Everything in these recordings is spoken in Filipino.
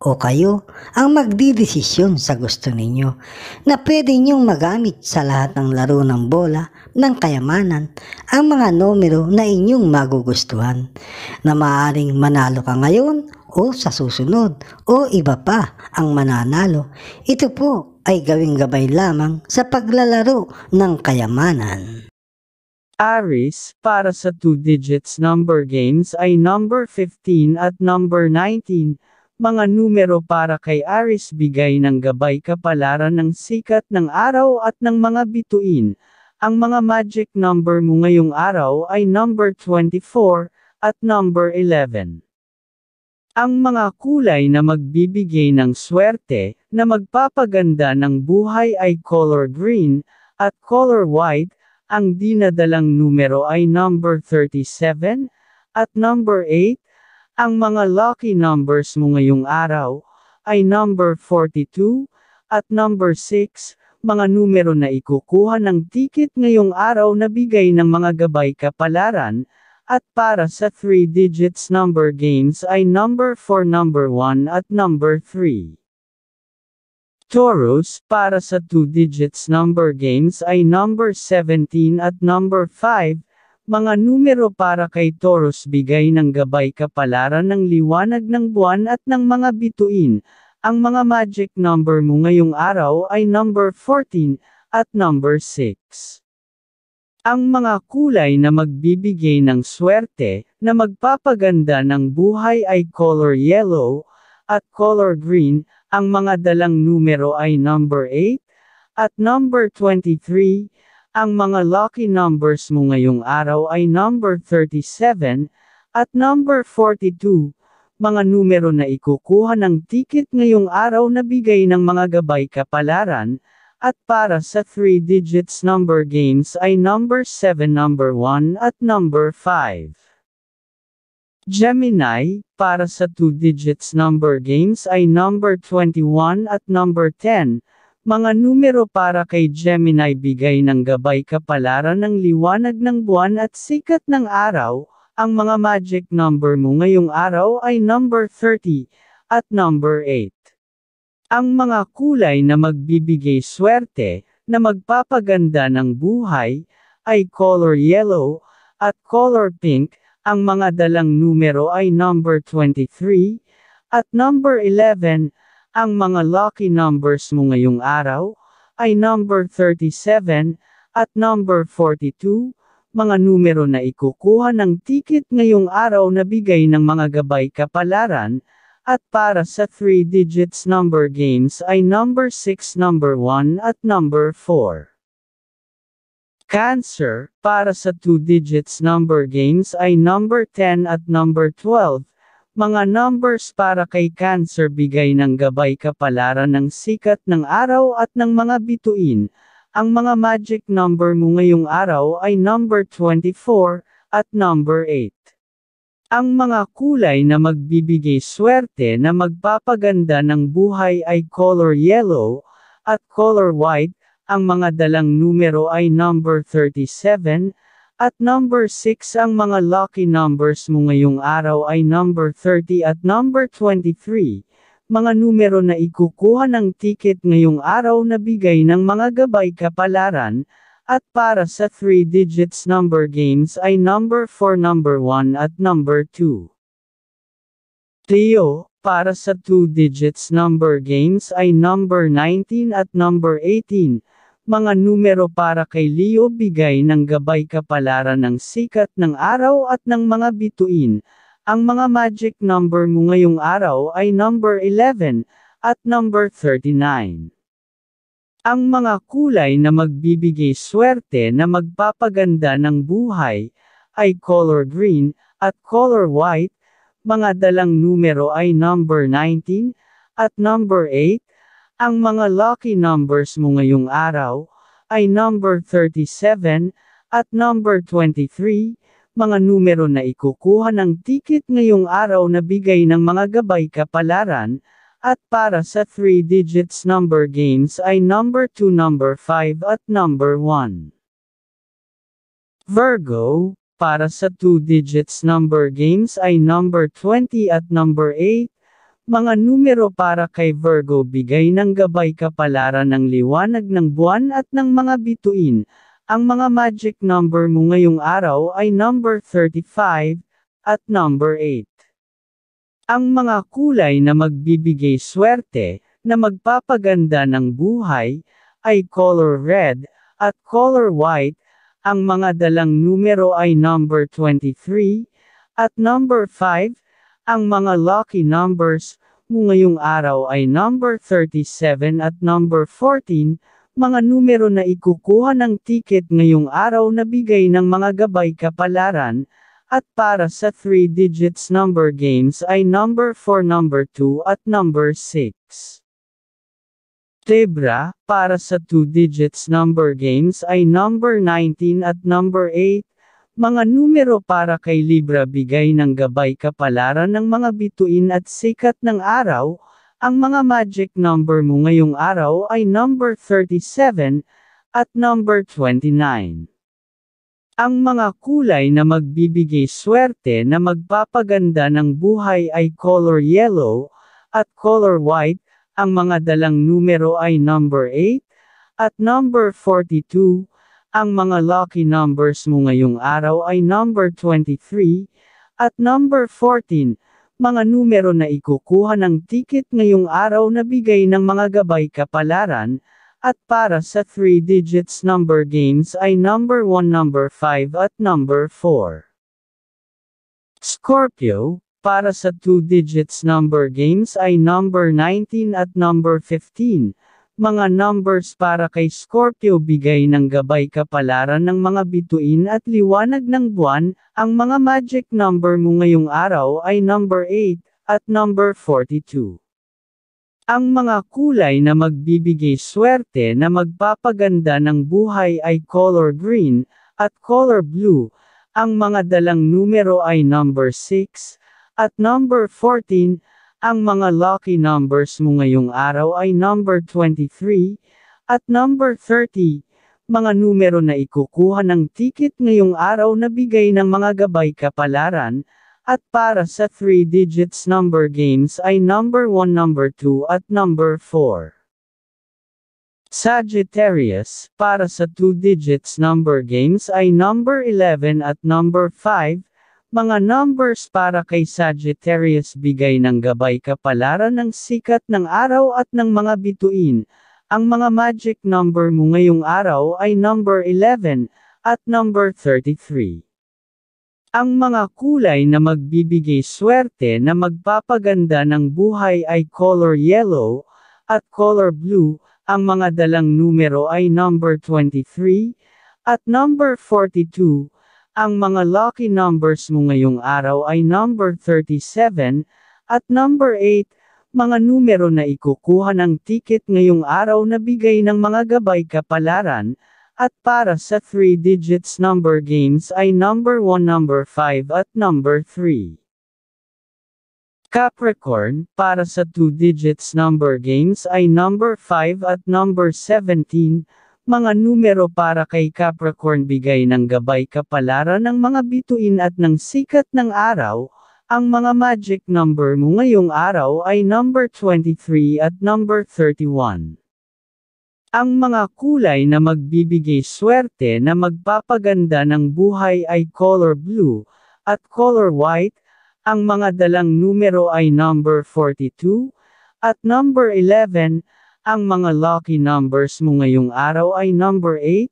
o kayo ang magdidesisyon sa gusto ninyo na pwede ninyong magamit sa lahat ng laro ng bola ng kayamanan ang mga numero na inyong magugustuhan na maaring manalo ka ngayon o sa susunod o iba pa ang mananalo. Ito po ay gawing gabay lamang sa paglalaro ng kayamanan. Aris, para sa two digits number games ay number 15 at number 19 mga numero para kay Aris bigay ng gabay kapalaran ng sikat ng araw at ng mga bituin. Ang mga magic number mo ngayong araw ay number 24 at number 11. Ang mga kulay na magbibigay ng swerte, na magpapaganda ng buhay ay color green, at color white, ang dinadalang numero ay number 37, at number 8, ang mga lucky numbers mo ngayong araw ay number 42 at number 6, mga numero na ikukuha ng ticket ngayong araw na bigay ng mga gabay kapalaran, at para sa 3 digits number games ay number 4, number 1 at number 3. Taurus, para sa 2 digits number games ay number 17 at number 5, mga numero para kay Taurus bigay ng gabay kapalaran ng liwanag ng buwan at ng mga bituin. Ang mga magic number mo ngayong araw ay number 14 at number 6. Ang mga kulay na magbibigay ng swerte na magpapaganda ng buhay ay color yellow at color green. Ang mga dalang numero ay number 8 at number 23. Ang mga lucky numbers mo ngayong araw ay number 37 at number 42, mga numero na ikukuha ng ticket ngayong araw na bigay ng mga gabay kapalaran, at para sa 3 digits number games ay number 7, number 1 at number 5. Gemini, para sa 2 digits number games ay number 21 at number 10, mga numero para kay Gemini bigay ng gabay kapalaran ng liwanag ng buwan at sikat ng araw, ang mga magic number mo ngayong araw ay number 30, at number 8. Ang mga kulay na magbibigay swerte, na magpapaganda ng buhay, ay color yellow, at color pink, ang mga dalang numero ay number 23, at number 11, ang mga lucky numbers mo ngayong araw ay number 37 at number 42, mga numero na ikukuha ng ticket ngayong araw na bigay ng mga gabay kapalaran, at para sa 3 digits number games ay number 6, number 1 at number 4. Cancer, para sa 2 digits number games ay number 10 at number 12, mga numbers para kay Cancer bigay ng gabay kapalaran ng sikat ng araw at ng mga bituin. Ang mga magic number mo ngayong araw ay number 24 at number 8. Ang mga kulay na magbibigay swerte na magpapaganda ng buhay ay color yellow at color white. Ang mga dalang numero ay number 37 at number 6 ang mga lucky numbers mo ngayong araw ay number 30 at number 23, mga numero na ikukuha ng ticket ngayong araw na bigay ng mga gabay kapalaran, at para sa 3 digits number games ay number 4, number 1 at number 2. Teo, para sa 2 digits number games ay number 19 at number 18, mga numero para kay Leo bigay ng gabay kapalaran ng sikat ng araw at ng mga bituin. Ang mga magic number mo ngayong araw ay number 11 at number 39. Ang mga kulay na magbibigay swerte na magpapaganda ng buhay ay color green at color white, mga dalang numero ay number 19 at number 8, ang mga lucky numbers mo ngayong araw ay number 37 at number 23, mga numero na ikukuha ng ticket ngayong araw na bigay ng mga gabay kapalaran, at para sa 3 digits number games ay number 2, number 5 at number 1. Virgo, para sa 2 digits number games ay number 20 at number 8, mga numero para kay Virgo bigay ng gabay kapalaran ng liwanag ng buwan at ng mga bituin. Ang mga magic number mo ngayong araw ay number 35 at number 8. Ang mga kulay na magbibigay swerte, na magpapaganda ng buhay, ay color red at color white. Ang mga dalang numero ay number 23 at number 5. Ang mga lucky numbers mo ngayong araw ay number 37 at number 14, mga numero na ikukuha ng ticket ngayong araw na bigay ng mga gabay kapalaran, at para sa 3 digits number games ay number 4, number 2 at number 6. Tebra, para sa 2 digits number games ay number 19 at number 8, mga numero para kay Libra bigay ng gabay kapalaran ng mga bituin at sikat ng araw, ang mga magic number mo ngayong araw ay number 37 at number 29. Ang mga kulay na magbibigay swerte na magpapaganda ng buhay ay color yellow at color white, ang mga dalang numero ay number 8 at number 42, ang mga lucky numbers mo ngayong araw ay number 23 at number 14, mga numero na ikukuha ng ticket ngayong araw na bigay ng mga gabay kapalaran, at para sa 3 digits number games ay number 1, number 5 at number 4. Scorpio, para sa 2 digits number games ay number 19 at number 15. Mga numbers para kay Scorpio bigay ng gabay kapalaran ng mga bituin at liwanag ng buwan, ang mga magic number mo ngayong araw ay number 8, at number 42. Ang mga kulay na magbibigay swerte na magpapaganda ng buhay ay color green, at color blue, ang mga dalang numero ay number 6, at number 14, ang mga lucky numbers mo ngayong araw ay number 23 at number 30, mga numero na ikukuha ng ticket ngayong araw na bigay ng mga gabay kapalaran, at para sa 3 digits number games ay number 1, number 2 at number 4. Sagittarius, para sa 2 digits number games ay number 11 at number 5, mga numbers para kay Sagittarius bigay ng gabay kapalaran ng sikat ng araw at ng mga bituin. Ang mga magic number mo ngayong araw ay number 11 at number 33. Ang mga kulay na magbibigay swerte na magpapaganda ng buhay ay color yellow at color blue. Ang mga dalang numero ay number 23 at number 42. Ang mga lucky numbers mo ngayong araw ay number 37 at number 8, mga numero na ikukuha ng ticket ngayong araw na bigay ng mga gabay kapalaran, at para sa 3 digits number games ay number 1, number 5 at number 3. Capricorn, para sa 2 digits number games ay number 5 at number 17, mga numero para kay Capricorn bigay ng gabay kapalaran ng mga bituin at ng sikat ng araw. Ang mga magic number mo ngayong araw ay number 23 at number 31. Ang mga kulay na magbibigay swerte na magpapaganda ng buhay ay color blue at color white. Ang mga dalang numero ay number 42 at number 11 ang mga lucky numbers mo ngayong araw ay number 8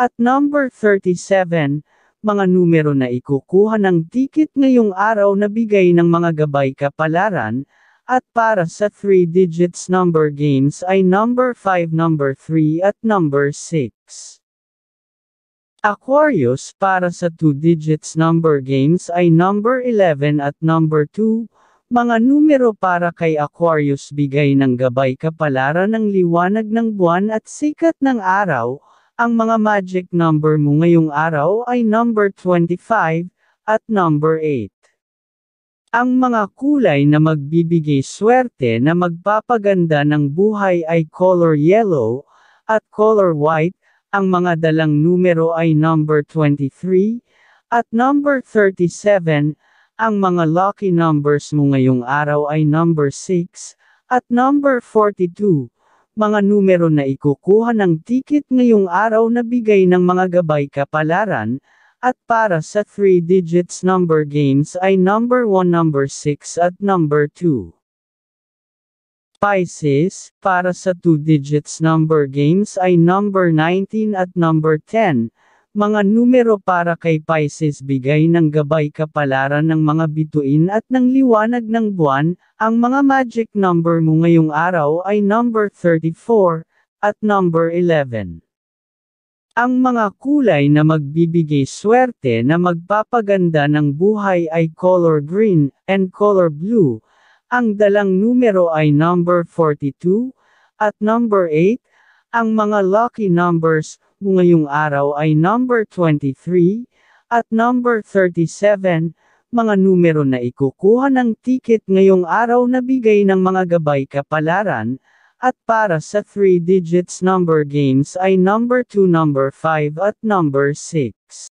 at number 37, mga numero na ikukuha ng ticket ngayong araw na bigay ng mga gabay kapalaran, at para sa 3 digits number games ay number 5, number 3 at number 6. Aquarius para sa 2 digits number games ay number 11 at number 2, mga numero para kay Aquarius bigay ng gabay kapalaran ng liwanag ng buwan at sikat ng araw. Ang mga magic number mo ngayong araw ay number 25 at number 8. Ang mga kulay na magbibigay swerte na magpapaganda ng buhay ay color yellow at color white. Ang mga dalang numero ay number 23 at number 37 ang mga lucky numbers mo ngayong araw ay number 6, at number 42. Mga numero na ikukuha ng ticket ngayong araw na bigay ng mga gabay kapalaran, at para sa 3 digits number games ay number 1, number 6 at number 2. Pisces, para sa 2 digits number games ay number 19 at number 10. Mga numero para kay Pisces bigay ng gabay kapalaran ng mga bituin at ng liwanag ng buwan, ang mga magic number mo ngayong araw ay number 34, at number 11. Ang mga kulay na magbibigay swerte na magpapaganda ng buhay ay color green, and color blue, ang dalang numero ay number 42, at number 8, ang mga lucky numbers ngayong araw ay number 23 at number 37, mga numero na ikukuha ng ticket ngayong araw na bigay ng mga gabay kapalaran, at para sa 3 digits number games ay number 2, number 5 at number 6.